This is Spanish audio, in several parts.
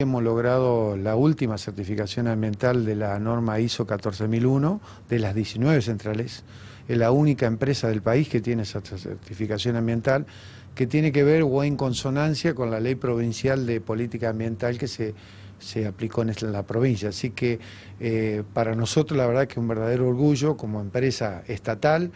Hemos logrado la última certificación ambiental de la norma ISO 14001 de las 19 centrales. Es la única empresa del país que tiene esa certificación ambiental que tiene que ver o en consonancia con la ley provincial de política ambiental que se, se aplicó en la provincia. Así que eh, para nosotros la verdad que es un verdadero orgullo como empresa estatal.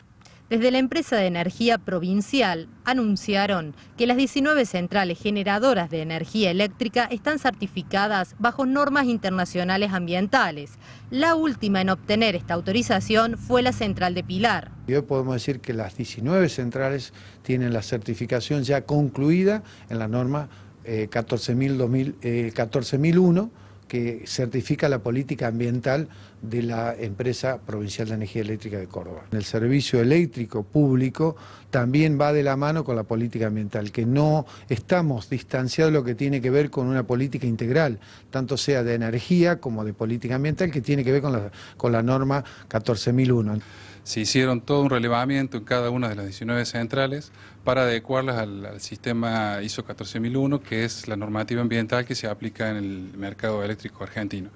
Desde la empresa de energía provincial anunciaron que las 19 centrales generadoras de energía eléctrica están certificadas bajo normas internacionales ambientales. La última en obtener esta autorización fue la central de Pilar. hoy podemos decir que las 19 centrales tienen la certificación ya concluida en la norma 14.001 eh, que certifica la política ambiental de la empresa provincial de energía eléctrica de Córdoba. El servicio eléctrico público también va de la mano con la política ambiental, que no estamos distanciados de lo que tiene que ver con una política integral, tanto sea de energía como de política ambiental, que tiene que ver con la, con la norma 14001. Se hicieron todo un relevamiento en cada una de las 19 centrales para adecuarlas al, sistema ISO 14001, que es la normativa ambiental que se aplica en el mercado eléctrico argentino.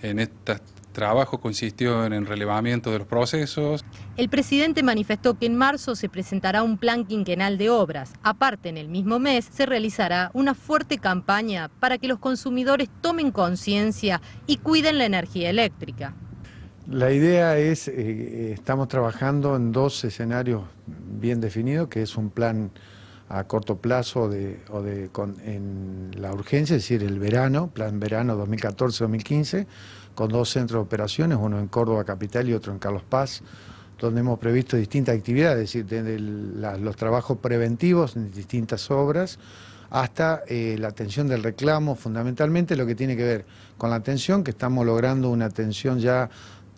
En este trabajo consistió en el relevamiento de los procesos. El presidente manifestó que en marzo se presentará un plan quinquenal de obras. Aparte, en el mismo mes se realizará una fuerte campaña para que los consumidores tomen conciencia y cuiden la energía eléctrica. La idea es, eh, eh, estamos trabajando en dos escenarios bien definidos, que es un plan a corto plazo de, o de, en la urgencia, es decir, el verano, plan verano 2014-2015, con dos centros de operaciones, uno en Córdoba Capital y otro en Carlos Paz, donde hemos previsto distintas actividades, es decir, desde los trabajos preventivos en distintas obras, hasta eh, la atención del reclamo, fundamentalmente lo que tiene que ver con la atención, que estamos logrando una atención ya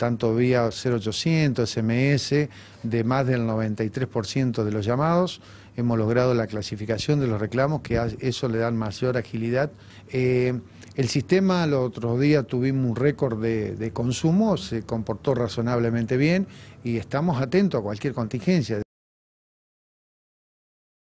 tanto vía 0800, SMS, de más del 93% de los llamados. Hemos logrado la clasificación de los reclamos, que eso le dan mayor agilidad. Eh, el sistema, los otros días tuvimos un récord de, de consumo, se comportó razonablemente bien y estamos atentos a cualquier contingencia.